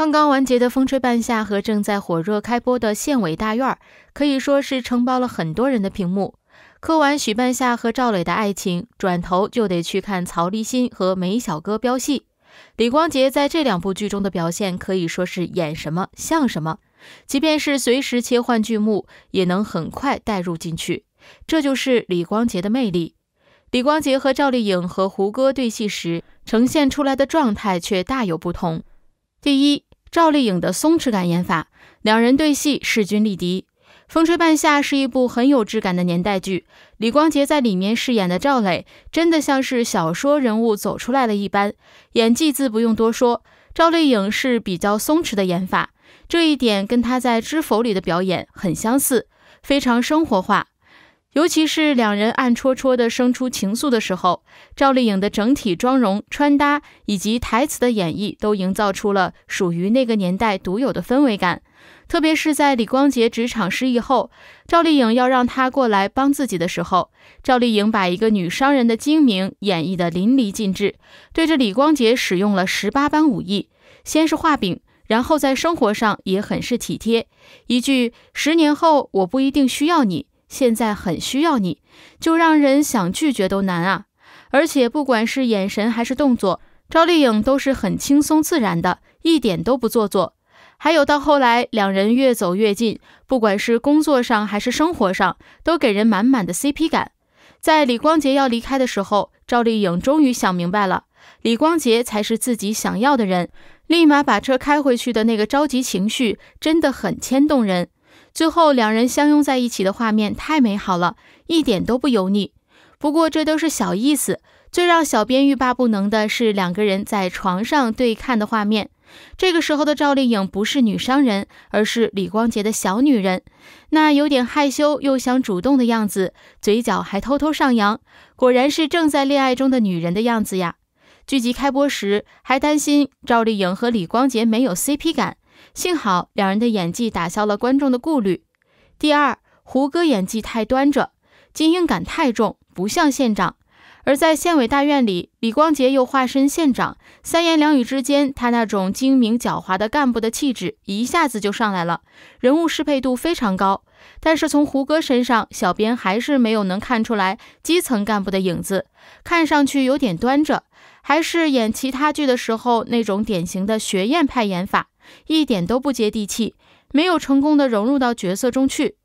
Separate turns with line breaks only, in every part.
刚刚完结的《风吹半夏》和正在火热开播的《县委大院儿》，可以说是承包了很多人的屏幕。磕完许半夏和赵磊的爱情，转头就得去看曹立新和梅小哥飙戏。李光洁在这两部剧中的表现可以说是演什么像什么，即便是随时切换剧目，也能很快带入进去。这就是李光洁的魅力。李光洁和赵丽颖和胡歌对戏时呈现出来的状态却大有不同。第一。赵丽颖的松弛感演法，两人对戏势均力敌。《风吹半夏》是一部很有质感的年代剧，李光洁在里面饰演的赵磊，真的像是小说人物走出来了一般，演技自不用多说。赵丽颖是比较松弛的演法，这一点跟她在《知否》里的表演很相似，非常生活化。尤其是两人暗戳戳的生出情愫的时候，赵丽颖的整体妆容、穿搭以及台词的演绎，都营造出了属于那个年代独有的氛围感。特别是在李光洁职场失意后，赵丽颖要让他过来帮自己的时候，赵丽颖把一个女商人的精明演绎得淋漓尽致，对着李光洁使用了十八般武艺，先是画饼，然后在生活上也很是体贴，一句“十年后我不一定需要你”。现在很需要你，就让人想拒绝都难啊！而且不管是眼神还是动作，赵丽颖都是很轻松自然的，一点都不做作。还有到后来，两人越走越近，不管是工作上还是生活上，都给人满满的 CP 感。在李光洁要离开的时候，赵丽颖终于想明白了，李光洁才是自己想要的人，立马把车开回去的那个着急情绪，真的很牵动人。最后两人相拥在一起的画面太美好了，一点都不油腻。不过这都是小意思，最让小编欲罢不能的是两个人在床上对看的画面。这个时候的赵丽颖不是女商人，而是李光洁的小女人，那有点害羞又想主动的样子，嘴角还偷偷上扬，果然是正在恋爱中的女人的样子呀。剧集开播时还担心赵丽颖和李光洁没有 CP 感。幸好两人的演技打消了观众的顾虑。第二，胡歌演技太端着，精英感太重，不像县长；而在县委大院里，李光洁又化身县长，三言两语之间，他那种精明狡猾的干部的气质一下子就上来了，人物适配度非常高。但是从胡歌身上，小编还是没有能看出来基层干部的影子，看上去有点端着。还是演其他剧的时候那种典型的学院派演法，一点都不接地气，没有成功的融入到角色中去。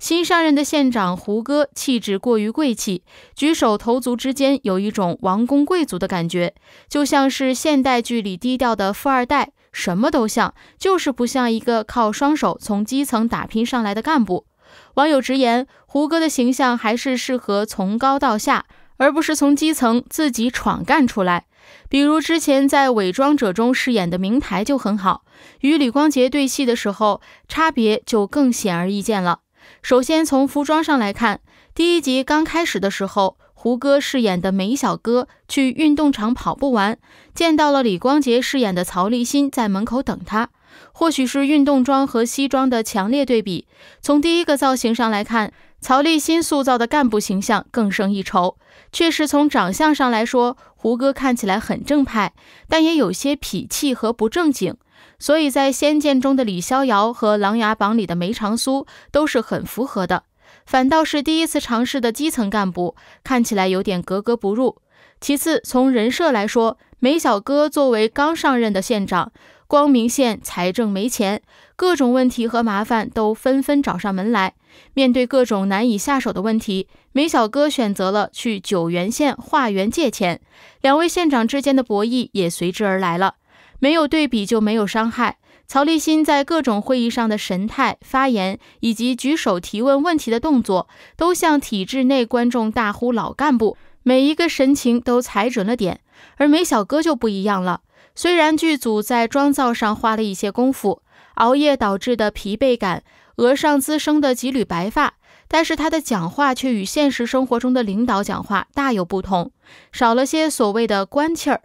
新上任的县长胡歌气质过于贵气，举手投足之间有一种王公贵族的感觉，就像是现代剧里低调的富二代，什么都像，就是不像一个靠双手从基层打拼上来的干部。网友直言，胡歌的形象还是适合从高到下。而不是从基层自己闯干出来。比如之前在《伪装者》中饰演的明台就很好，与李光洁对戏的时候差别就更显而易见了。首先从服装上来看，第一集刚开始的时候，胡歌饰演的梅小哥去运动场跑步完，见到了李光洁饰演的曹立新在门口等他。或许是运动装和西装的强烈对比，从第一个造型上来看。曹立新塑造的干部形象更胜一筹，确实从长相上来说，胡歌看起来很正派，但也有些痞气和不正经，所以在《仙剑》中的李逍遥和《琅琊榜》里的梅长苏都是很符合的，反倒是第一次尝试的基层干部看起来有点格格不入。其次，从人设来说，梅小哥作为刚上任的县长。光明县财政没钱，各种问题和麻烦都纷纷找上门来。面对各种难以下手的问题，梅小哥选择了去九原县化缘借钱。两位县长之间的博弈也随之而来了。没有对比就没有伤害。曹立新在各种会议上的神态、发言以及举手提问问题的动作，都向体制内观众大呼老干部，每一个神情都踩准了点。而梅小哥就不一样了。虽然剧组在妆造上花了一些功夫，熬夜导致的疲惫感，额上滋生的几缕白发，但是他的讲话却与现实生活中的领导讲话大有不同，少了些所谓的官气儿。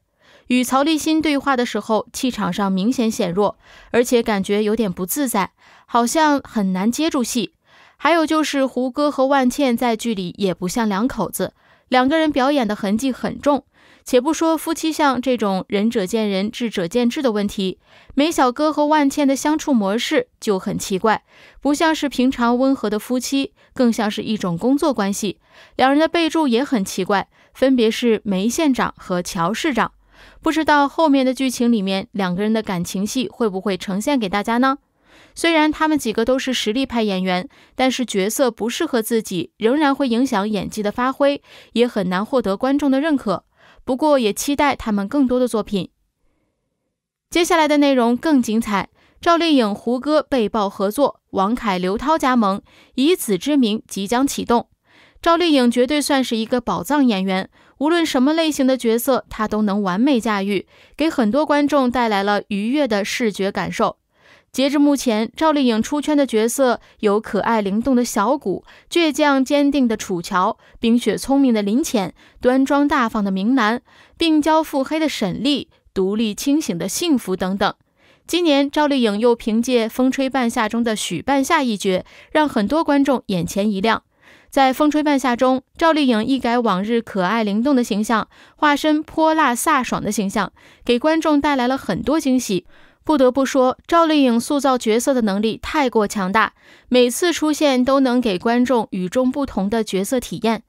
与曹立新对话的时候，气场上明显显弱，而且感觉有点不自在，好像很难接住戏。还有就是胡歌和万茜在剧里也不像两口子。两个人表演的痕迹很重，且不说夫妻相这种仁者见仁、智者见智的问题，梅小哥和万茜的相处模式就很奇怪，不像是平常温和的夫妻，更像是一种工作关系。两人的备注也很奇怪，分别是梅县长和乔市长。不知道后面的剧情里面，两个人的感情戏会不会呈现给大家呢？虽然他们几个都是实力派演员，但是角色不适合自己，仍然会影响演技的发挥，也很难获得观众的认可。不过也期待他们更多的作品。接下来的内容更精彩。赵丽颖、胡歌被曝合作，王凯、刘涛加盟，《以子之名》即将启动。赵丽颖绝对算是一个宝藏演员，无论什么类型的角色，她都能完美驾驭，给很多观众带来了愉悦的视觉感受。截至目前，赵丽颖出圈的角色有可爱灵动的小谷、倔强坚定的楚乔、冰雪聪明的林浅、端庄大方的明兰、病娇腹黑的沈丽、独立清醒的幸福等等。今年，赵丽颖又凭借《风吹半夏》中的许半夏一角，让很多观众眼前一亮。在《风吹半夏》中，赵丽颖一改往日可爱灵动的形象，化身泼辣飒爽的形象，给观众带来了很多惊喜。不得不说，赵丽颖塑造角色的能力太过强大，每次出现都能给观众与众不同的角色体验。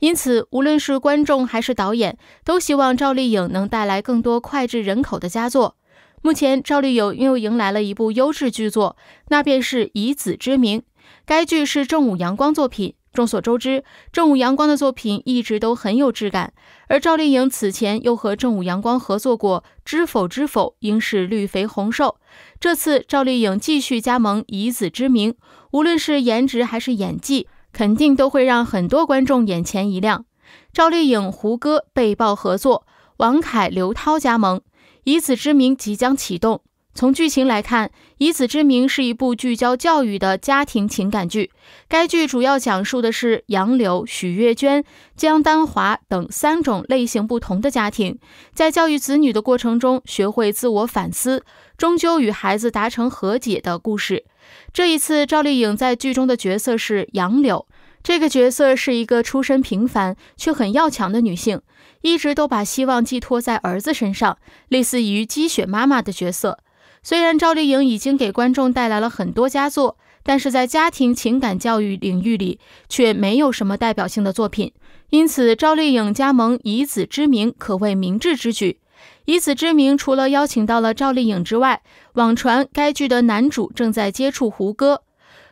因此，无论是观众还是导演，都希望赵丽颖能带来更多脍炙人口的佳作。目前，赵丽颖又迎来了一部优质剧作，那便是《以子之名》。该剧是正午阳光作品。众所周知，正午阳光的作品一直都很有质感，而赵丽颖此前又和正午阳光合作过《知否知否》，应是绿肥红瘦。这次赵丽颖继续加盟《以子之名》，无论是颜值还是演技，肯定都会让很多观众眼前一亮。赵丽颖、胡歌被曝合作，王凯、刘涛加盟，《以子之名》即将启动。从剧情来看，《以子之名》是一部聚焦教育的家庭情感剧。该剧主要讲述的是杨柳、许月娟、江丹华等三种类型不同的家庭，在教育子女的过程中学会自我反思，终究与孩子达成和解的故事。这一次，赵丽颖在剧中的角色是杨柳，这个角色是一个出身平凡却很要强的女性，一直都把希望寄托在儿子身上，类似于积雪妈妈的角色。虽然赵丽颖已经给观众带来了很多佳作，但是在家庭情感教育领域里却没有什么代表性的作品，因此赵丽颖加盟《以子之名》可谓明智之举。《以子之名》除了邀请到了赵丽颖之外，网传该剧的男主正在接触胡歌。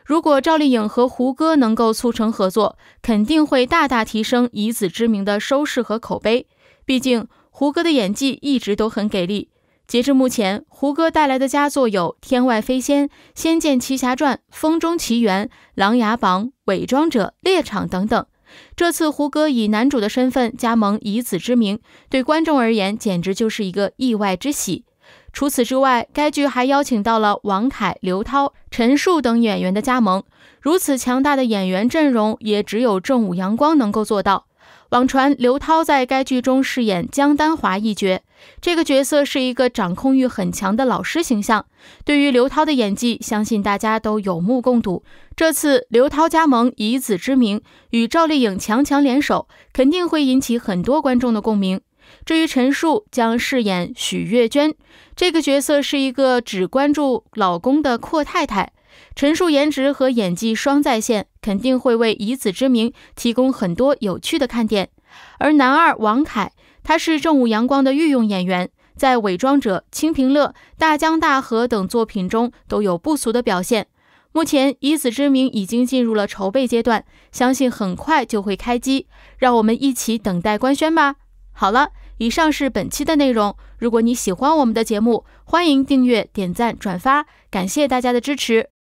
如果赵丽颖和胡歌能够促成合作，肯定会大大提升《以子之名》的收视和口碑。毕竟胡歌的演技一直都很给力。截至目前，胡歌带来的佳作有《天外飞仙》《仙剑奇侠传》《风中奇缘》《琅琊榜》《伪装者》《猎场》等等。这次胡歌以男主的身份加盟《以子之名》，对观众而言简直就是一个意外之喜。除此之外，该剧还邀请到了王凯、刘涛、陈数等演员的加盟。如此强大的演员阵容，也只有正午阳光能够做到。网传刘涛在该剧中饰演江丹华一角，这个角色是一个掌控欲很强的老师形象。对于刘涛的演技，相信大家都有目共睹。这次刘涛加盟《以子之名》，与赵丽颖强强联手，肯定会引起很多观众的共鸣。至于陈数将饰演许月娟，这个角色是一个只关注老公的阔太太。陈数颜值和演技双在线，肯定会为《以子之名》提供很多有趣的看点。而男二王凯，他是正午阳光的御用演员，在《伪装者》《清平乐》《大江大河》等作品中都有不俗的表现。目前，《以子之名》已经进入了筹备阶段，相信很快就会开机，让我们一起等待官宣吧。好了，以上是本期的内容。如果你喜欢我们的节目，欢迎订阅、点赞、转发，感谢大家的支持。